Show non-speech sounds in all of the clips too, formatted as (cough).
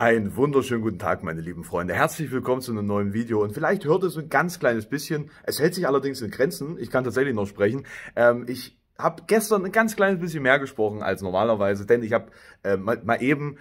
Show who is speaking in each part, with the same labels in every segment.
Speaker 1: Einen wunderschönen guten Tag, meine lieben Freunde. Herzlich willkommen zu einem neuen Video. Und vielleicht hört es ein ganz kleines bisschen. Es hält sich allerdings in Grenzen. Ich kann tatsächlich noch sprechen. Ähm, ich habe gestern ein ganz kleines bisschen mehr gesprochen als normalerweise, denn ich habe äh, mal, mal, eben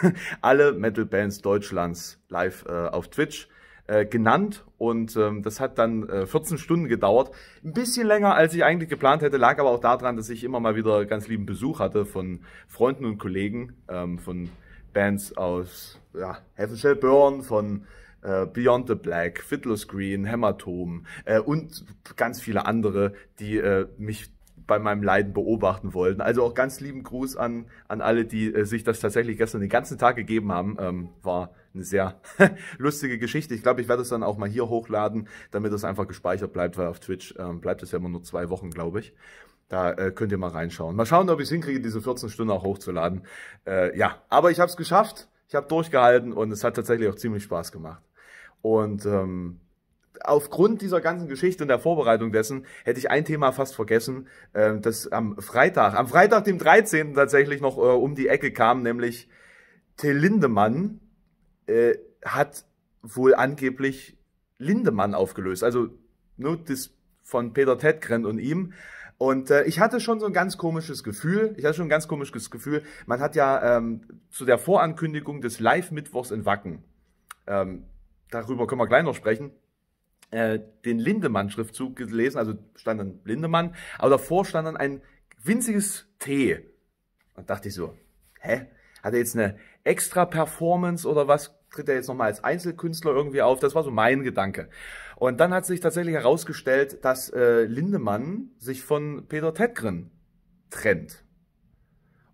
Speaker 1: (laughs) alle Metal-Bands Deutschlands live äh, auf Twitch äh, genannt und ähm, das hat dann äh, 14 Stunden gedauert. Ein bisschen länger, als ich eigentlich geplant hätte, lag aber auch daran, dass ich immer mal wieder ganz lieben Besuch hatte von Freunden und Kollegen, ähm, von Bands aus ja, Heaven Shall Burn, von äh, Beyond the Black, Fiddler's Green, Hämatom äh, und ganz viele andere, die äh, mich bei meinem Leiden beobachten wollten. Also auch ganz lieben Gruß an, an alle, die äh, sich das tatsächlich gestern den ganzen Tag gegeben haben. Ähm, war eine sehr (laughs) lustige Geschichte. Ich glaube, ich werde es dann auch mal hier hochladen, damit es einfach gespeichert bleibt, weil auf Twitch ähm, bleibt es ja immer nur zwei Wochen, glaube ich. Da äh, könnt ihr mal reinschauen. Mal schauen, ob ich es hinkriege, diese 14 Stunden auch hochzuladen. Äh, ja, aber ich habe es geschafft. Ich habe durchgehalten und es hat tatsächlich auch ziemlich Spaß gemacht. Und ähm, aufgrund dieser ganzen Geschichte und der Vorbereitung dessen hätte ich ein Thema fast vergessen, äh, das am Freitag, am Freitag, dem 13. tatsächlich noch äh, um die Ecke kam, nämlich Till Lindemann äh, hat wohl angeblich Lindemann aufgelöst. Also nur das von Peter Tedgren und ihm und äh, ich hatte schon so ein ganz komisches Gefühl. Ich hatte schon ein ganz komisches Gefühl. Man hat ja ähm, zu der Vorankündigung des Live-Mittwochs in Wacken, ähm, darüber können wir gleich noch sprechen, äh, den Lindemann-Schriftzug gelesen. Also stand dann Lindemann, aber davor stand dann ein winziges T. Und dachte ich so, hä? Hat er jetzt eine extra Performance oder was? Tritt er jetzt nochmal als Einzelkünstler irgendwie auf? Das war so mein Gedanke. Und dann hat sich tatsächlich herausgestellt, dass äh, Lindemann sich von Peter Tedgren trennt.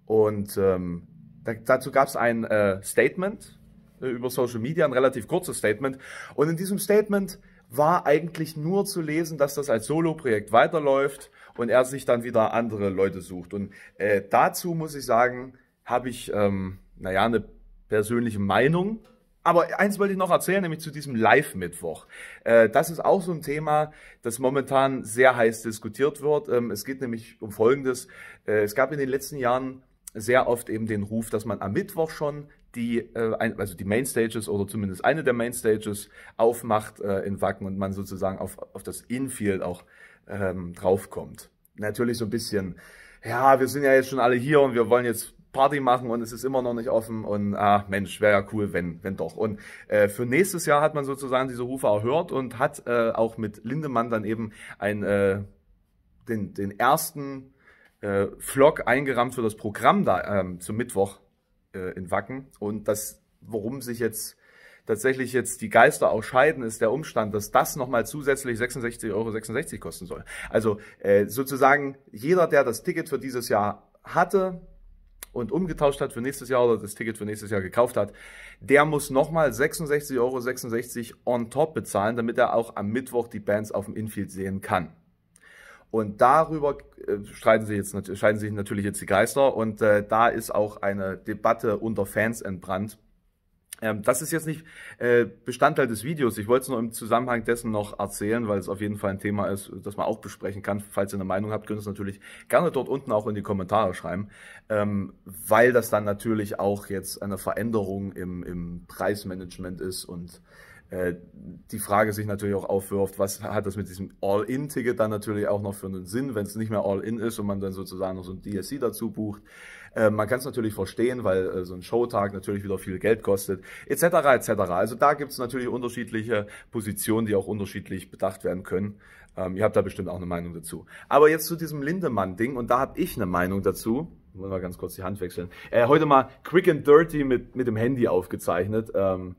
Speaker 1: Und ähm, da, dazu gab es ein äh, Statement äh, über Social Media, ein relativ kurzes Statement. Und in diesem Statement war eigentlich nur zu lesen, dass das als Solo-Projekt weiterläuft und er sich dann wieder andere Leute sucht. Und äh, dazu muss ich sagen, habe ich, ähm, naja, eine persönliche Meinung aber eins wollte ich noch erzählen, nämlich zu diesem Live-Mittwoch. Äh, das ist auch so ein Thema, das momentan sehr heiß diskutiert wird. Ähm, es geht nämlich um Folgendes. Äh, es gab in den letzten Jahren sehr oft eben den Ruf, dass man am Mittwoch schon die, äh, also die Mainstages oder zumindest eine der Mainstages aufmacht in Wacken und man sozusagen auf, auf das Infield auch ähm, draufkommt. Natürlich so ein bisschen, ja, wir sind ja jetzt schon alle hier und wir wollen jetzt Party machen und es ist immer noch nicht offen und ah, Mensch, wäre ja cool, wenn, wenn doch. Und äh, für nächstes Jahr hat man sozusagen diese Rufe erhört und hat äh, auch mit Lindemann dann eben ein, äh, den, den ersten äh, Vlog eingerammt für das Programm da ähm, zum Mittwoch äh, in Wacken. Und das, worum sich jetzt tatsächlich jetzt die Geister ausscheiden, ist der Umstand, dass das nochmal zusätzlich 66,66 ,66 Euro kosten soll. Also äh, sozusagen jeder, der das Ticket für dieses Jahr hatte, und umgetauscht hat für nächstes Jahr oder das Ticket für nächstes Jahr gekauft hat, der muss nochmal 66,66 Euro on top bezahlen, damit er auch am Mittwoch die Bands auf dem Infield sehen kann. Und darüber äh, streiten sich jetzt, scheiden sich natürlich jetzt die Geister und äh, da ist auch eine Debatte unter Fans entbrannt ähm, das ist jetzt nicht äh, Bestandteil des Videos. Ich wollte es nur im Zusammenhang dessen noch erzählen, weil es auf jeden Fall ein Thema ist, das man auch besprechen kann. Falls ihr eine Meinung habt, könnt ihr es natürlich gerne dort unten auch in die Kommentare schreiben, ähm, weil das dann natürlich auch jetzt eine Veränderung im, im Preismanagement ist und äh, die Frage sich natürlich auch aufwirft, was hat das mit diesem All-In-Ticket dann natürlich auch noch für einen Sinn, wenn es nicht mehr All-In ist und man dann sozusagen noch so ein DSC dazu bucht. Äh, man kann es natürlich verstehen, weil äh, so ein Showtag natürlich wieder viel Geld kostet, etc. etc. Also da gibt es natürlich unterschiedliche Positionen, die auch unterschiedlich bedacht werden können. Ähm, ihr habt da bestimmt auch eine Meinung dazu. Aber jetzt zu diesem Lindemann-Ding und da habe ich eine Meinung dazu. Wollen wir ganz kurz die Hand wechseln. Äh, heute mal Quick and Dirty mit, mit dem Handy aufgezeichnet. Ähm,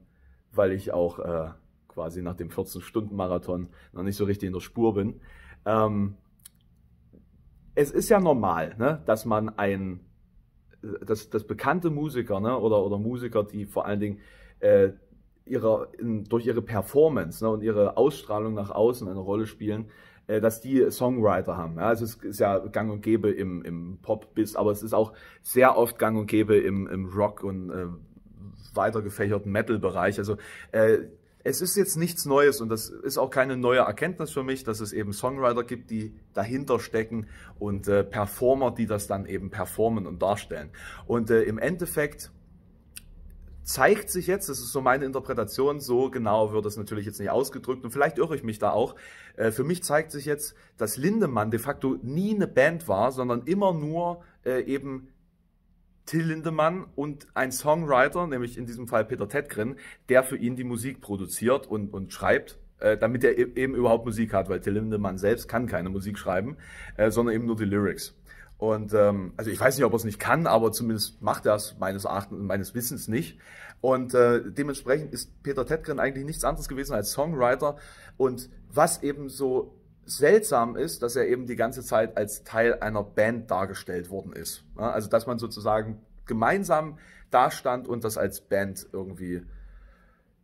Speaker 1: weil ich auch äh, quasi nach dem 14-Stunden-Marathon noch nicht so richtig in der Spur bin. Ähm, es ist ja normal, ne, dass man ein, dass, dass bekannte Musiker ne, oder, oder Musiker, die vor allen Dingen äh, ihrer, in, durch ihre Performance ne, und ihre Ausstrahlung nach außen eine Rolle spielen, äh, dass die Songwriter haben. Ja? Also es ist ja gang und gäbe im, im pop biss aber es ist auch sehr oft gang und gäbe im, im Rock und äh, weiter gefächerten Metal-Bereich. Also äh, es ist jetzt nichts Neues und das ist auch keine neue Erkenntnis für mich, dass es eben Songwriter gibt, die dahinter stecken und äh, Performer, die das dann eben performen und darstellen. Und äh, im Endeffekt zeigt sich jetzt, das ist so meine Interpretation, so genau wird das natürlich jetzt nicht ausgedrückt und vielleicht irre ich mich da auch. Äh, für mich zeigt sich jetzt, dass Lindemann de facto nie eine Band war, sondern immer nur äh, eben Till Lindemann und ein Songwriter, nämlich in diesem Fall Peter Tedgren, der für ihn die Musik produziert und, und schreibt, äh, damit er e-, eben überhaupt Musik hat, weil Till Lindemann selbst kann keine Musik schreiben, äh, sondern eben nur die Lyrics. Und ähm, also ich weiß nicht, ob er es nicht kann, aber zumindest macht er es meines Erachtens und meines Wissens nicht. Und äh, dementsprechend ist Peter Tedgren eigentlich nichts anderes gewesen als Songwriter. Und was eben so seltsam ist, dass er eben die ganze Zeit als Teil einer Band dargestellt worden ist. Also dass man sozusagen gemeinsam dastand und das als Band irgendwie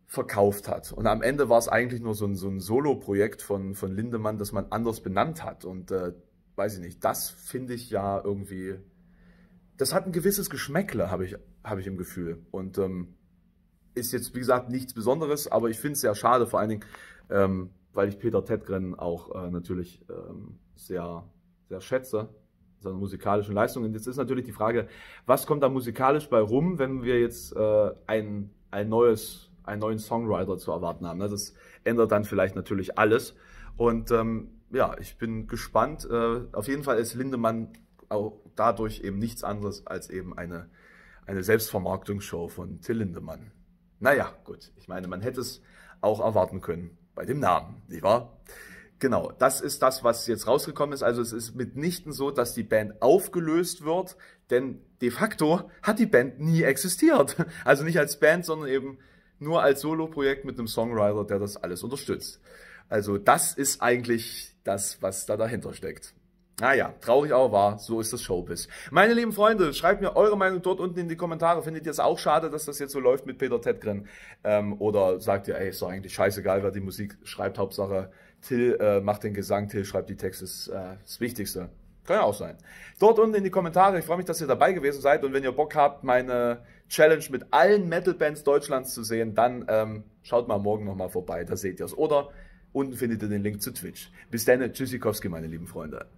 Speaker 1: verkauft hat. Und am Ende war es eigentlich nur so ein, so ein Solo-Projekt von, von Lindemann, das man anders benannt hat. Und äh, weiß ich nicht, das finde ich ja irgendwie, das hat ein gewisses Geschmäckle, habe ich, hab ich im Gefühl. Und ähm, ist jetzt, wie gesagt, nichts Besonderes, aber ich finde es sehr schade, vor allen Dingen, ähm, weil ich Peter Tedgren auch äh, natürlich ähm, sehr, sehr schätze, seine musikalischen Leistungen. jetzt ist natürlich die Frage, was kommt da musikalisch bei rum, wenn wir jetzt äh, ein, ein neues, einen neuen Songwriter zu erwarten haben. Das ändert dann vielleicht natürlich alles. Und ähm, ja, ich bin gespannt. Äh, auf jeden Fall ist Lindemann auch dadurch eben nichts anderes als eben eine, eine Selbstvermarktungsshow von Till Lindemann. Naja, gut. Ich meine, man hätte es auch erwarten können bei dem Namen, nicht wahr? Genau, das ist das, was jetzt rausgekommen ist. Also es ist mitnichten so, dass die Band aufgelöst wird, denn de facto hat die Band nie existiert. (laughs) Also nicht als Band, sondern eben nur als Solo-Projekt mit einem Songwriter, der das alles unterstützt. Also das ist eigentlich das, was da dahinter steckt. Naja, ah traurig aber wahr, so ist das Showbiz. Meine lieben Freunde, schreibt mir eure Meinung dort unten in die Kommentare. Findet ihr es auch schade, dass das jetzt so läuft mit Peter Tedgren? Ähm, oder sagt ihr, ey, ist doch eigentlich scheißegal, wer die Musik schreibt, Hauptsache Till äh, macht den Gesang, Till schreibt die Texte, ist äh, das Wichtigste. Kann ja auch sein. Dort unten in die Kommentare, ich freue mich, dass ihr dabei gewesen seid und wenn ihr Bock habt, meine Challenge mit allen Metal-Bands Deutschlands zu sehen, dann ähm, schaut mal morgen nochmal vorbei, da seht ihr es. Oder unten findet ihr den Link zu Twitch. Bis dann, Tschüssikowski, meine lieben Freunde.